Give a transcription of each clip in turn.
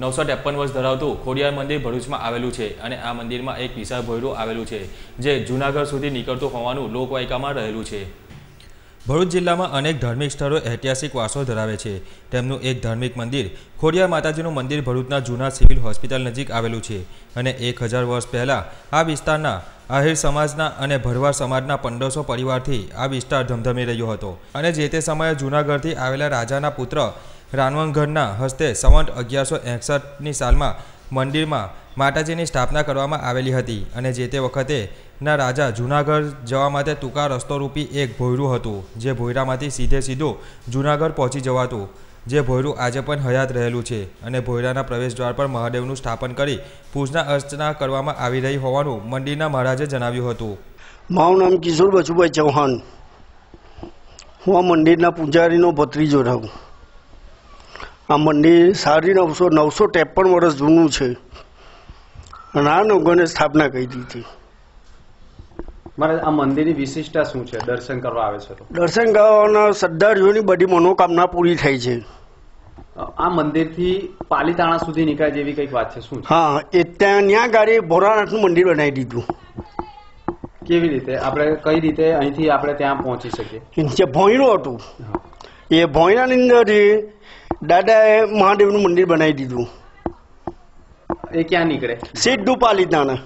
નવસો ત્રેપન વર્ષ ધરાવતું ખોડિયાર મંદિર ભરૂચમાં આવેલું છે અને આ મંદિરમાં એક વિશાળ ભોયરું આવેલું છે જે જૂનાગઢ સુધી નીકળતું હોવાનું લોકવાયકામાં રહેલું છે ભરૂચ જિલ્લામાં અનેક ધાર્મિક સ્થળો ઐતિહાસિક વારસો ધરાવે છે તેમનું એક ધાર્મિક મંદિર ખોડિયાર માતાજીનું મંદિર ભરૂચના જૂના સિવિલ હોસ્પિટલ નજીક આવેલું છે અને એક હજાર વર્ષ પહેલાં આ વિસ્તારના આહિર સમાજના અને ભરવાડ સમાજના પંદરસો પરિવારથી આ વિસ્તાર ધમધમી રહ્યો હતો અને જે તે સમયે જૂનાગઢથી આવેલા રાજાના પુત્ર રાનવણગઢના હસ્તે સંવંત અગિયારસો એકસઠની સાલમાં મંદિરમાં માતાજીની સ્થાપના કરવામાં આવેલી હતી અને જે તે વખતે ના રાજા જૂનાગઢ જવા માટે ટૂંકા રસ્તો રૂપી એક ભોયરું હતું જે ભોયરામાંથી સીધે સીધો જૂનાગઢ પહોંચી જવાતું જે ભોયરું આજે પણ હયાત રહેલું છે અને ભોયરાના પ્રવેશ દ્વાર પર મહાદેવનું સ્થાપન કરી પૂજના અર્ચના કરવામાં આવી રહી હોવાનું મંદિરના મહારાજે જણાવ્યું હતું મારું નામ કિશોર બચુભાઈ ચૌહાણ હું આ મંદિરના પૂજારીનો ભત્રીજો રહું આ મંદિર સાડી નવસો નવસો ત્રેપન વર્ષ જૂનું છે અને આ નવગણે સ્થાપના કરી દીધી મારે આ મંદિરની વિશિષ્ટતા શું છે દર્શન કરવા આવે છે દર્શન કરવાના શ્રદ્ધાળુઓની બધી મનોકામના પૂરી થાય છે આ મંદિરથી પાલીતાણા સુધી નીકળે જેવી કંઈક વાત છે શું હા એ ત્યાં ત્યાં ગાડી ભોરાનાથનું મંદિર બનાવી દીધું કેવી રીતે આપણે કઈ રીતે અહીંથી આપણે ત્યાં પહોંચી શકીએ જે ભોંયરું હતું એ ભોંયરાની અંદર દાદાએ મહાદેવનું મંદિર બનાવી દીધું એ ક્યાં નીકળે સીધું પાલિતાણા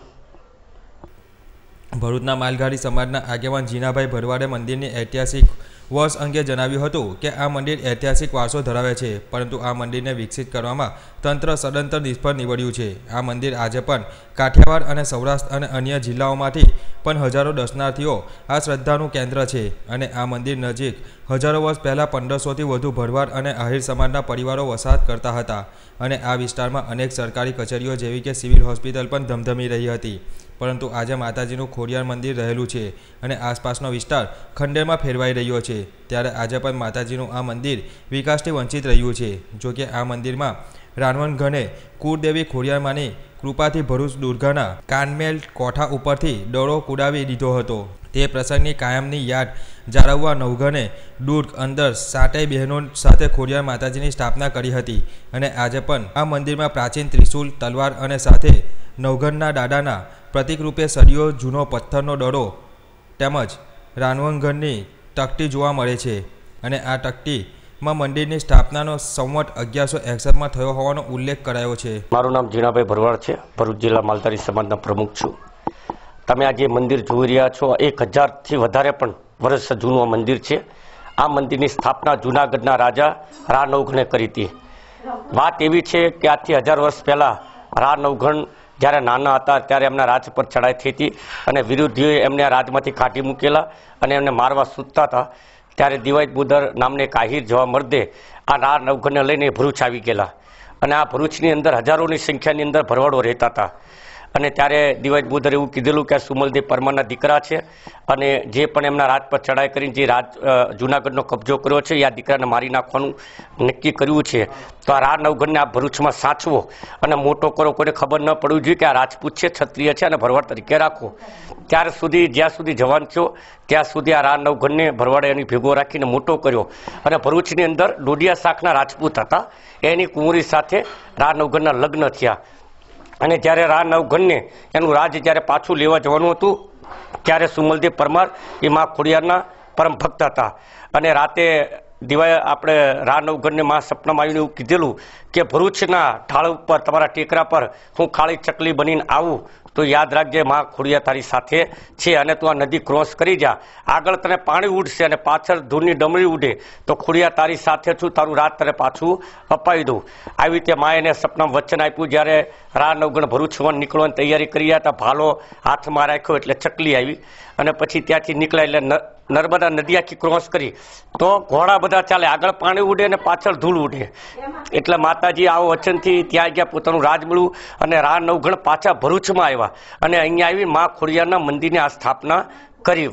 ભરૂચના માલગાડી સમાજના આગેવાન જીનાભાઈ ભરવાડે મંદિરની ઐતિહાસિક વર્ષ અંગે જણાવ્યું હતું કે આ મંદિર ઐતિહાસિક વારસો ધરાવે છે પરંતુ આ મંદિરને વિકસિત કરવામાં તંત્ર સદંતર નિષ્ફળ નીવડ્યું છે આ મંદિર આજે પણ કાઠિયાવાડ અને સૌરાષ્ટ્ર અને અન્ય જિલ્લાઓમાંથી પણ હજારો દર્શનાર્થીઓ આ શ્રદ્ધાનું કેન્દ્ર છે અને આ મંદિર નજીક હજારો વર્ષ પહેલાં પંદરસોથી વધુ ભરવાડ અને આહિર સમાજના પરિવારો વસાહત કરતા હતા અને આ વિસ્તારમાં અનેક સરકારી કચેરીઓ જેવી કે સિવિલ હોસ્પિટલ પણ ધમધમી રહી હતી પરંતુ આજે માતાજીનું ખોડિયાર મંદિર રહેલું છે અને આસપાસનો વિસ્તાર ખંડેરમાં ફેરવાઈ રહ્યો છે ત્યારે આજે પણ માતાજીનું આ મંદિર વિકાસથી વંચિત રહ્યું છે જોકે આ મંદિરમાં રાણવણ ઘને કુળદેવી ખોડિયારમાંની કૃપાથી ભરૂચ દુર્ગાના કાનમેલ કોઠા ઉપરથી દડો કુડાવી દીધો હતો તે પ્રસંગની કાયમની યાદ જાળવવા નવઘને દુર્ગ અંદર સાતેય બહેનો સાથે ખોડિયાર માતાજીની સ્થાપના કરી હતી અને આજે પણ આ મંદિરમાં પ્રાચીન ત્રિશુલ તલવાર અને સાથે નવઘનના દાદાના પ્રતિકરૂપે સળિયો જૂનો પથ્થરનો દડો તેમજ રાનવંઘનની તકતી જોવા મળે છે અને આ તકતીમાં મંદિરની સ્થાપનાનો સંવત અગિયારસો એકસઠમાં થયો હોવાનો ઉલ્લેખ કરાયો છે મારું નામ જીણાભાઈ ભરવાડ છે ભરૂચ જિલ્લા માલધારી સમાજના પ્રમુખ છું તમે આજે મંદિર જોઈ રહ્યા છો એક હજારથી વધારે પણ વર્ષ જૂનું મંદિર છે આ મંદિરની સ્થાપના જૂનાગઢના રાજા રાનવઘણે કરી હતી વાત એવી છે કે આજથી હજાર વર્ષ પહેલાં રાનવઘણ જ્યારે નાના હતા ત્યારે એમના રાજ પર ચડાઈ થઈ હતી અને વિરોધીઓએ એમને રાજમાંથી કાઢી મૂકેલા અને એમને મારવા સૂતતા હતા ત્યારે દિવાઈ બુદર નામને કાહિર જોવા મર્દે આ નાર નવઘનને લઈને ભરૂચ આવી ગયેલા અને આ ભરૂચની અંદર હજારોની સંખ્યાની અંદર ભરવાડો રહેતા હતા અને ત્યારે દિવાજ બુધરે એવું કીધેલું કે આ સુમલદેવ પરમારના દીકરા છે અને જે પણ એમના રાજ પર ચડાઈ કરીને જે રાજ જૂનાગઢનો કબજો કર્યો છે એ આ દીકરાને મારી નાખવાનું નક્કી કર્યું છે તો આ રા નવઘણને આ ભરૂચમાં સાચવો અને મોટો કરો કોઈને ખબર ન પડવી જોઈએ કે આ રાજપૂત છે ક્ષત્રિય છે અને ભરવાડ તરીકે રાખો ત્યાર સુધી જ્યાં સુધી જવાન થયો ત્યાં સુધી આ રા નવઘણને ભરવાડે એની ભેગો રાખીને મોટો કર્યો અને ભરૂચની અંદર ડોડિયા શાખના રાજપૂત હતા એની કુંવરી સાથે રા નવઘણના લગ્ન થયા અને જ્યારે રા નવઘનને એનું રાજ જ્યારે પાછું લેવા જવાનું હતું ત્યારે સુમલદેવ પરમાર એ મા ખોડિયારના પરમ ભક્ત હતા અને રાતે દિવાએ આપણે રા નવઘરને મા સપનામાં આવીને એવું કીધેલું કે ભરૂચના ઢાળ ઉપર તમારા ટેકરા પર હું ખાલી ચકલી બનીને આવું તો યાદ રાખજે મા ખોડિયા તારી સાથે છે અને તું આ નદી ક્રોસ કરી જા આગળ તને પાણી ઉડશે અને પાછળ ધૂળની ડમળી ઉડે તો ખોડિયા તારી સાથે છું તારું રાત તને પાછું અપાવી દઉં આવી રીતે માએ એને સપનામાં વચન આપ્યું જ્યારે રા નવગણ ભરૂચ નીકળવાની તૈયારી કરી હતા ભાલો હાથમાં રાખ્યો એટલે ચકલી આવી અને પછી ત્યાંથી નીકળ્યા એટલે નર્મદા નદિયાથી ક્રોસ કરી તો ઘોડા બધા ચાલે આગળ પાણી ઉડે અને પાછળ ધૂળ ઉડે એટલે માતાજી આવો વચનથી ત્યાં ગયા પોતાનું રાજ મળ્યું અને રા નવગણ પાછા ભરૂચમાં આવ્યા અને અહીંયા આવી મા ખોડિયાના મંદિરની આ સ્થાપના કરી